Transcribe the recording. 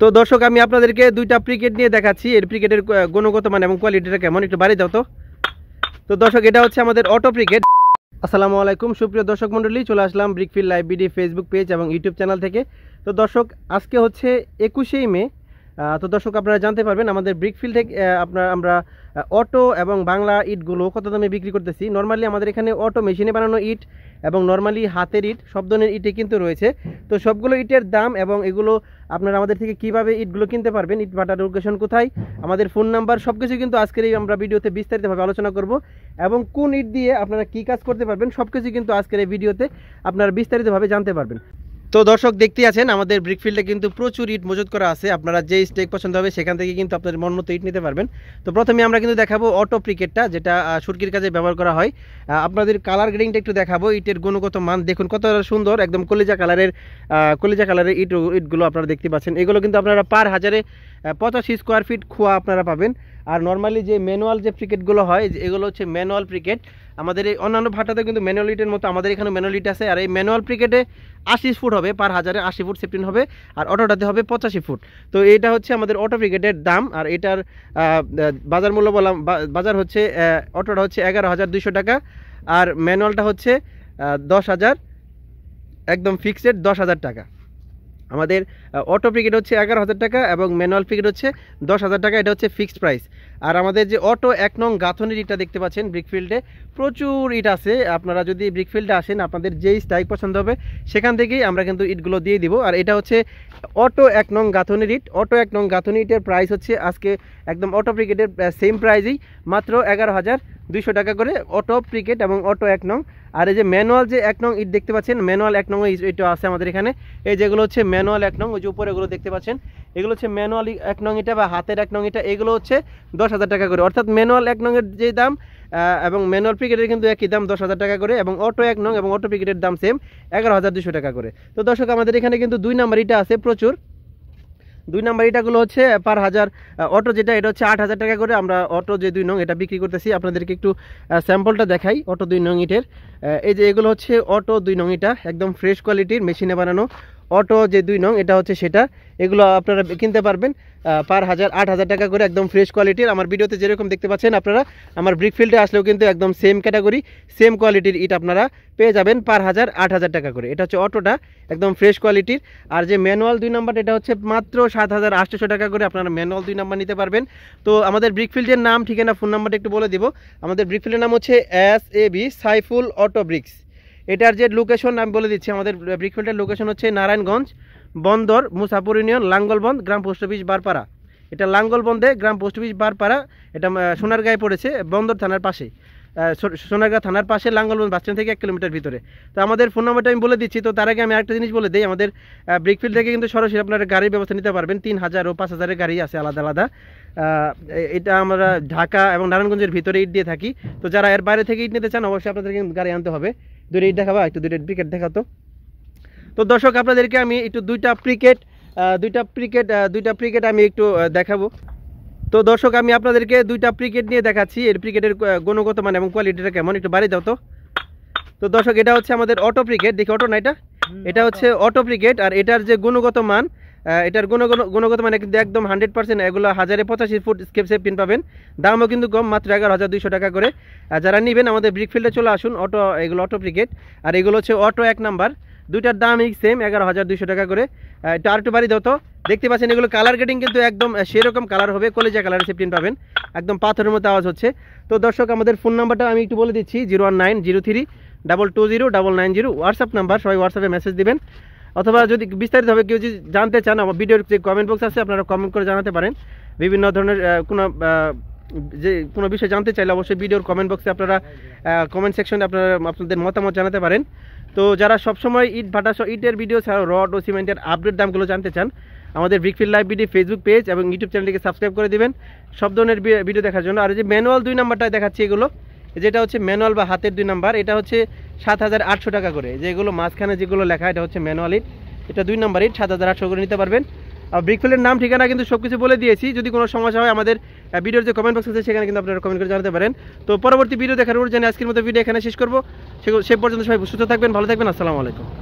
তো দর্শক আমি আপনাদেরকে দুইটা ক্রিকেট নিয়ে দেখাচ্ছি এর ক্রিকেটের গুণগত মান এবং কোয়ালিটিটা কেমন একটু বাড়িয়ে দাও তো তো দর্শক এটা হচ্ছে আমাদের অটো ক্রিকেট আসসালামু আলাইকুম সুপ্রিয় দর্শক মন্ডলী চলে আসলাম ব্রিকফিল লাইব্রেরি ফেসবুক পেজ এবং ইউটিউব চ্যানেল থেকে তো দর্শক আজকে হচ্ছে একুশেই মে তো দর্শক আপনারা জানতে পারবেন আমাদের ব্রিকফিল্ড থেকে আপনার আমরা অটো এবং বাংলা ইটগুলো কত দামে বিক্রি করতেছি নর্মালি আমাদের এখানে অটো মেশিনে বানানো ইট এবং নর্মালি হাতের ইট সব ধরনের ইটে কিন্তু রয়েছে তো সবগুলো ইটের দাম এবং এগুলো আপনারা আমাদের থেকে কিভাবে ইটগুলো কিনতে পারবেন ইট ভাটার লোকেশন কোথায় আমাদের ফোন নাম্বার সব কিছু কিন্তু আজকের এই আমরা ভিডিওতে বিস্তারিতভাবে আলোচনা করব এবং কোন ইট দিয়ে আপনারা কি কাজ করতে পারবেন সব কিছু কিন্তু আজকের এই ভিডিওতে আপনারা বিস্তারিতভাবে জানতে পারবেন তো দর্শক দেখতে আছেন আমাদের ব্রিকফিল্ডে কিন্তু প্রচুর ইট মজুত করা আছে আপনারা যে স্টেক পছন্দ হবে সেখান থেকে কিন্তু আপনাদের মন মতো ইট নিতে পারবেন তো প্রথমে আমরা কিন্তু দেখাবো অটো প্রিকেটটা যেটা সুরকির কাজে ব্যবহার করা হয় আপনাদের কালার গ্রেডিংটা একটু দেখাবো ইটের গুণগত মান দেখুন কত সুন্দর একদম কলিজা কালারের কলিজা কালারের ইট ইটগুলো আপনারা দেখতে পাচ্ছেন এগুলো কিন্তু আপনারা পার হাজারে পঁচাশি স্কোয়ার ফিট খোয়া আপনারা পাবেন আর নর্মালি যে ম্যানুয়াল যে ক্রিকেটগুলো হয় এগুলো হচ্ছে ম্যানুয়াল ক্রিকেট আমাদের এই অন্যান্য ভাটাতে কিন্তু ম্যানুয়ালিটের মতো আমাদের এখানে ম্যানুয়ালিট আছে আর এই ম্যানুয়াল ক্রিকেটে আশি ফুট হবে পার হাজারে আশি ফুট সেফটিন হবে আর অটোটাতে হবে পঁচাশি ফুট তো এটা হচ্ছে আমাদের অটো ক্রিকেটের দাম আর এটার বাজার মূল্য বললাম বাজার হচ্ছে অটোটা হচ্ছে এগারো হাজার দুইশো টাকা আর ম্যানুয়ালটা হচ্ছে দশ হাজার একদম ফিক্সড দশ হাজার টাকা আমাদের অটো পিকেট হচ্ছে এগারো হাজার টাকা এবং ম্যানুয়াল পিকেট হচ্ছে দশ হাজার টাকা এটা হচ্ছে ফিক্সড প্রাইস আর আমাদের যে অটো এক নং গাঁথনির ইটটা দেখতে পাচ্ছেন ব্রিকফিল্ডে প্রচুর ইট আছে আপনারা যদি ব্রিকফিল্ডে আসেন আপনাদের যেই স্টাইক পছন্দ হবে সেখান থেকেই আমরা কিন্তু ইটগুলো দিয়ে দিব আর এটা হচ্ছে অটো এক নং গাঁথনির ইট অটো এক নং গাঁথনি ইটের প্রাইস হচ্ছে আজকে একদম অটো পিকেটের সেম প্রাইজেই মাত্র এগারো হাজার দুইশো টাকা করে অটো ক্রিকেট এবং অটো এক নং আর এই যে ম্যানুয়াল যে এক নং ইট দেখতে পাচ্ছেন ম্যানুয়াল এক নং এটা আছে আমাদের এখানে এই যেগুলো হচ্ছে ম্যানুয়াল এক নং ওই যে উপরে এগুলো দেখতে পাচ্ছেন এগুলো হচ্ছে ম্যানুয়াল এক নং এটা বা হাতের এক নং এটা এগুলো হচ্ছে দশ হাজার টাকা করে অর্থাৎ ম্যানুয়াল এক নংয়ের যে দাম এবং ম্যানুয়াল ক্রিকেটের কিন্তু একই দাম দশ হাজার টাকা করে এবং অটো এক নং এবং অটো ক্রিকেটের দাম সেম এগারো হাজার দুশো টাকা করে তো দর্শক আমাদের এখানে কিন্তু দুই নাম্বার ইটা আছে প্রচুর দুই নাম্বার এটাগুলো হচ্ছে পার হাজার অটো যেটা এটা হচ্ছে আট হাজার টাকা করে আমরা অটো যে দুই নং এটা বিক্রি করতেছি আপনাদেরকে একটু স্যাম্পলটা দেখাই অটো দুই নং ইটের এই যে এগুলো হচ্ছে অটো দুই নং ইটা একদম ফ্রেশ কোয়ালিটির মেশিনে বানানো অটো যে দুই নং এটা হচ্ছে সেটা এগুলো আপনারা কিনতে পারবেন পার হাজার আট হাজার টাকা করে একদম ফ্রেশ কোয়ালিটির আমার ভিডিওতে যেরকম দেখতে পাচ্ছেন আপনারা আমার ব্রিকফিল্ডে আসলেও কিন্তু একদম সেম ক্যাটাগরি সেম কোয়ালিটির ইট আপনারা পেয়ে যাবেন পার হাজার আট হাজার টাকা করে এটা হচ্ছে অটোটা একদম ফ্রেশ কোয়ালিটির আর যে ম্যানুয়াল দুই নাম্বার এটা হচ্ছে মাত্র সাত হাজার আটশোশো টাকা করে আপনারা ম্যানুয়াল দুই নাম্বার নিতে পারবেন তো আমাদের ব্রিকফিল্ডের নাম ঠিকানা ফোন নাম্বারটা একটু বলে দিব আমাদের ব্রিকফিল্ডের নাম হচ্ছে S A B Saiful auto bricks এটার যে লোকেশন আমি বলে দিচ্ছি আমাদের ব্রিকফিল্ডের লোকেশন হচ্ছে নারায়ণগঞ্জ বন্দর মুসাপুর ইউনিয়ন লাঙ্গলবন্দ গ্রাম পোস্ট অফিস বারপাড়া এটা লাঙ্গলবন্দে গ্রাম পোস্ট অফিস বারপাড়া এটা সোনারগাঁয়ে পড়েছে বন্দর থানার পাশে সোনারগাঁ থানার পাশে লাঙ্গলবন্দ বাস থেকে এক কিলোমিটার ভিতরে তো আমাদের ফোন নাম্বারটা আমি বলে দিচ্ছি তো তার আগে আমি আরেকটা জিনিস বলে দিই আমাদের ব্রিকফিল্ড থেকে কিন্তু সরাসরি আপনারা গাড়ির ব্যবস্থা নিতে পারবেন তিন হাজার ও পাঁচ হাজারের গাড়ি আছে আলাদা আলাদা এটা আমরা ঢাকা এবং নারায়ণগঞ্জের ভিতরে ইট দিয়ে থাকি তো যারা এর বাইরে থেকে ইট নিতে চান অবশ্যই আপনাদেরকে গাড়ি আনতে হবে দুই রেট দেখাবা একটু দুই রেট ক্রিকেট দেখাতো তো দর্শক আপনাদেরকে আমি একটু দুইটা ক্রিকেট দুইটা ক্রিকেট দুইটা ক্রিকেট আমি একটু দেখাবো তো দর্শক আমি আপনাদেরকে দুইটা ক্রিকেট নিয়ে দেখাচ্ছি এর ক্রিকেটের গুণগত মান এবং কোয়ালিটিটা কেমন একটু বাড়িয়ে দাও তো তো দর্শক এটা হচ্ছে আমাদের অটো ক্রিকেট দেখি অটো না এটা এটা হচ্ছে অটো ক্রিকেট আর এটার যে গুণগত মান এটার গুণগত গুণগত মানে কিন্তু একদম হান্ড্রেড পার্সেন্ট এগুলো হাজারে পঁচাশি ফুট স্কেপ পিন পাবেন দামও কিন্তু কম মাত্র এগারো হাজার দুইশো টাকা করে যারা নেবেন আমাদের ব্রিকফিল্ডে চলে আসুন অটো এগুলো অটো ব্রিগেড আর এগুলো হচ্ছে অটো এক নাম্বার দুইটার এই সেম এগারো হাজার দুইশো টাকা করে এটা আর একটু বাড়ি দত দেখতে পাচ্ছেন এগুলো কালার গেটিং কিন্তু একদম সেরকম কালার হবে কলেজা কালার পিন পাবেন একদম পাথরের মতো আওয়াজ হচ্ছে তো দর্শক আমাদের ফোন নাম্বারটা আমি একটু বলে দিচ্ছি zero one nine zero three double two zero double nine zero WhatsApp number সবাই হোয়াটসঅ্যাপে মেসেজ দেবেন অথবা যদি বিস্তারিতভাবে কেউ যদি জানতে চান আমার ভিডিওর যে কমেন্ট বক্স আছে আপনারা কমেন্ট করে জানাতে পারেন বিভিন্ন ধরনের কোনো যে কোনো বিষয় জানতে চাইলে অবশ্যই ভিডিওর কমেন্ট বক্সে আপনারা কমেন্ট সেকশনে আপনারা আপনাদের মতামত জানাতে পারেন তো যারা সবসময় ইট ভাটা ইটের ভিডিও ছাড়াও রড ও সিমেন্টের আপডেট দামগুলো জানতে চান আমাদের brickfield live BD Facebook page এবং ইউটিউব চ্যানেলটিকে সাবস্ক্রাইব করে দেবেন সব ধরনের ভিডিও দেখার জন্য আর যে ম্যানুয়াল দুই নাম্বারটা দেখাচ্ছি এগুলো যেটা হচ্ছে ম্যানুয়াল বা হাতের দুই নাম্বার এটা হচ্ছে সাত হাজার আটশো টাকা করে যেগুলো মাঝখানে যেগুলো লেখা এটা হচ্ছে ম্যানুয়াল ইট এটা দুই নম্বর ইট সাত হাজার আটশো করে নিতে পারবেন আর ব্রিকফিলের নাম ঠিকানা কিন্তু সব কিছু বলে দিয়েছি যদি কোনো সমস্যা হয় আমাদের ভিডিওর যে কমেন্ট বক্স আছে সেখানে কিন্তু আপনারা কমেন্ট করে জানাতে পারেন তো পরবর্তী ভিডিও দেখার জন্য আজকের মতো ভিডিও এখানে শেষ করবো সে পর্যন্ত সবাই সুস্থ থাকবেন ভালো থাকবেন আসসালামু আলাইকুম